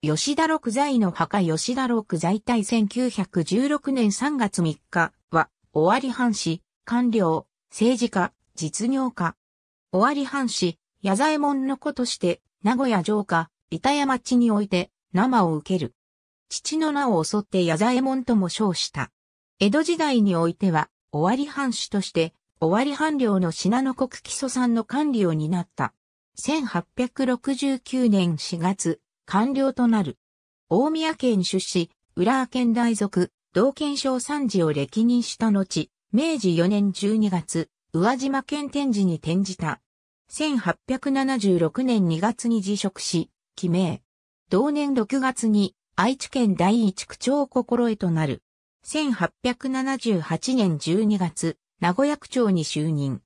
吉田六在の墓吉田六在隊1916年3月3日は、尾張藩士、官僚、政治家、実業家。尾張藩士、矢左衛門の子として、名古屋城下、板屋町において、生を受ける。父の名を襲って矢左衛門とも称した。江戸時代においては、尾張藩主として、尾張藩領の品の国基礎産の管理を担った。1869年4月、官僚となる。大宮県出資、浦和県大属、道県省参事を歴任した後、明治4年12月、宇和島県天示に転じた。1876年2月に辞職し、記名。同年6月に愛知県第一区長心得となる。1878年12月、名古屋区長に就任。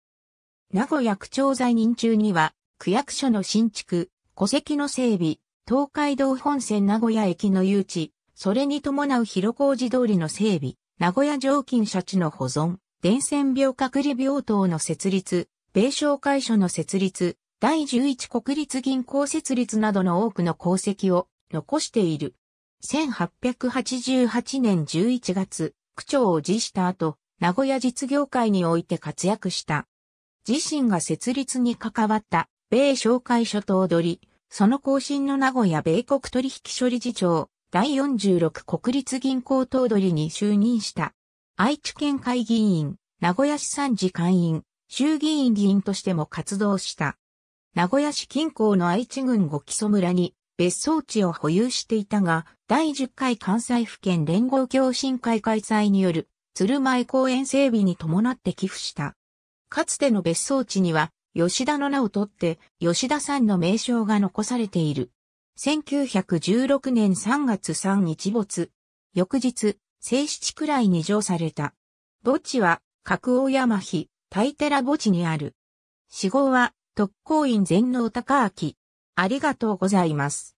名古屋区長在任中には、区役所の新築、戸籍の整備、東海道本線名古屋駅の誘致、それに伴う広小路通りの整備、名古屋常近社地の保存、伝染病隔離病棟の設立、米商会所の設立、第11国立銀行設立などの多くの功績を残している。1888年11月、区長を辞した後、名古屋実業界において活躍した。自身が設立に関わった、米商会所と踊り、その更新の名古屋米国取引所理事長、第46国立銀行頭取に就任した。愛知県会議員、名古屋市参事会員、衆議院議員としても活動した。名古屋市近郊の愛知郡五木曽村に別荘地を保有していたが、第10回関西府県連合共進会開催による鶴舞公園整備に伴って寄付した。かつての別荘地には吉田の名を取って、吉田さんの名称が残されている。1916年3月3日没。翌日、正七くらいに上された。墓地は、角大山碑、大寺墓地にある。死後は、特攻院全能高明。ありがとうございます。